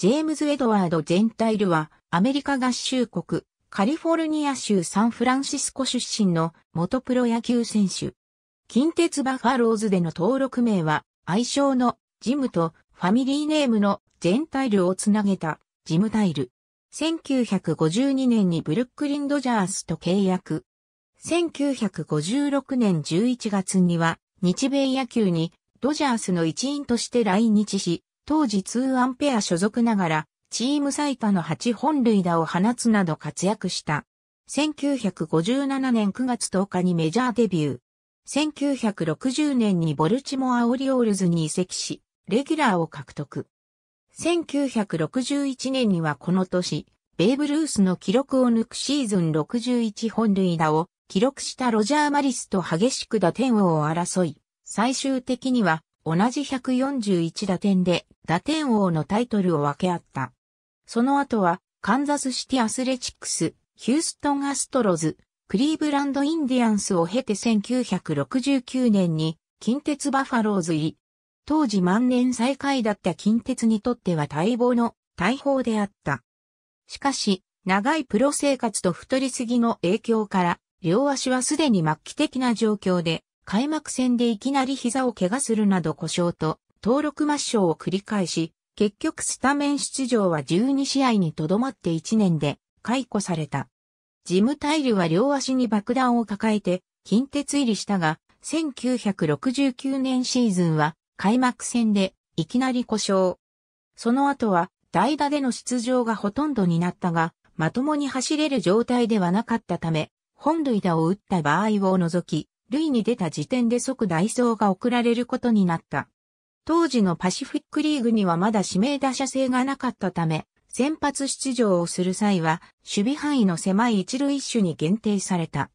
ジェームズ・エドワード・ジェンタイルは、アメリカ合衆国、カリフォルニア州サンフランシスコ出身の元プロ野球選手。近鉄バファローズでの登録名は、愛称のジムとファミリーネームのジェンタイルをつなげたジムタイル。1952年にブルックリン・ドジャースと契約。1956年11月には日米野球にドジャースの一員として来日し、当時2アンペア所属ながら、チーム最多の8本塁打を放つなど活躍した。1957年9月10日にメジャーデビュー。1960年にボルチモアオリオールズに移籍し、レギュラーを獲得。1961年にはこの年、ベーブ・ルースの記録を抜くシーズン61本塁打を記録したロジャー・マリスと激しく打点王を争い、最終的には同じ141打点で打点王のタイトルを分け合った。その後は、カンザスシティアスレチックス、ヒューストンアストロズ、クリーブランドインディアンスを経て1969年に近鉄バファローズ入り。当時万年最下位だった近鉄にとっては待望の大砲であった。しかし、長いプロ生活と太りすぎの影響から、両足はすでに末期的な状況で、開幕戦でいきなり膝を怪我するなど故障と登録抹消を繰り返し、結局スタメン出場は12試合にとどまって1年で解雇された。ジムタイルは両足に爆弾を抱えて近鉄入りしたが、1969年シーズンは開幕戦でいきなり故障。その後は代打での出場がほとんどになったが、まともに走れる状態ではなかったため、本塁打を打った場合を除き、類に出た時点で即代走が送られることになった。当時のパシフィックリーグにはまだ指名打者制がなかったため、先発出場をする際は、守備範囲の狭い一塁種に限定された。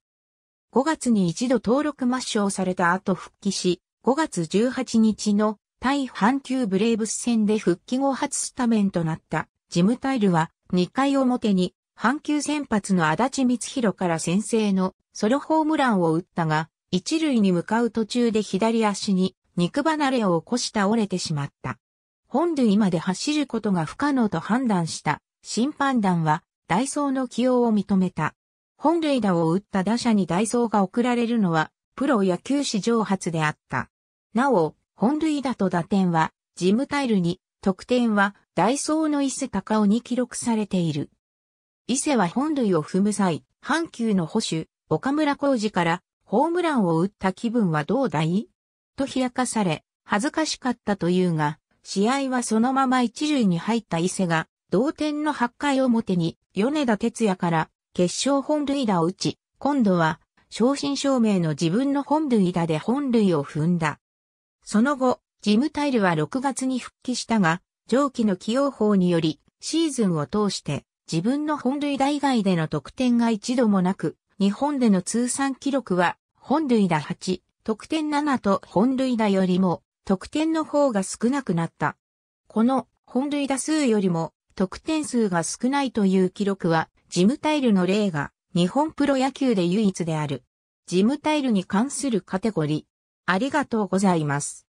5月に一度登録抹消された後復帰し、5月18日の対阪急ブレーブス戦で復帰後初スタメンとなったジムタイルは2回表に阪急先発の足立光弘から先制のソロホームランを打ったが、一塁に向かう途中で左足に肉離れを起こし倒れてしまった。本塁まで走ることが不可能と判断した審判団はダイソーの起用を認めた。本塁打を打った打者にダイソーが送られるのはプロ野球史上初であった。なお、本塁打と打点はジムタイルに得点はダイソーの伊勢高尾に記録されている。伊勢は本塁を踏む際、阪急の保守、岡村浩二からホームランを打った気分はどうだいと冷やかされ、恥ずかしかったというが、試合はそのまま一塁に入った伊勢が、同点の8回表に米田哲也から決勝本塁打を打ち、今度は正真正銘の自分の本塁打で本塁を踏んだ。その後、ジムタイルは6月に復帰したが、上記の起用法により、シーズンを通して自分の本塁打以外での得点が一度もなく、日本での通算記録は、本塁打8、得点7と本塁打よりも、得点の方が少なくなった。この本塁打数よりも得点数が少ないという記録は、ジムタイルの例が日本プロ野球で唯一である。ジムタイルに関するカテゴリー。ありがとうございます。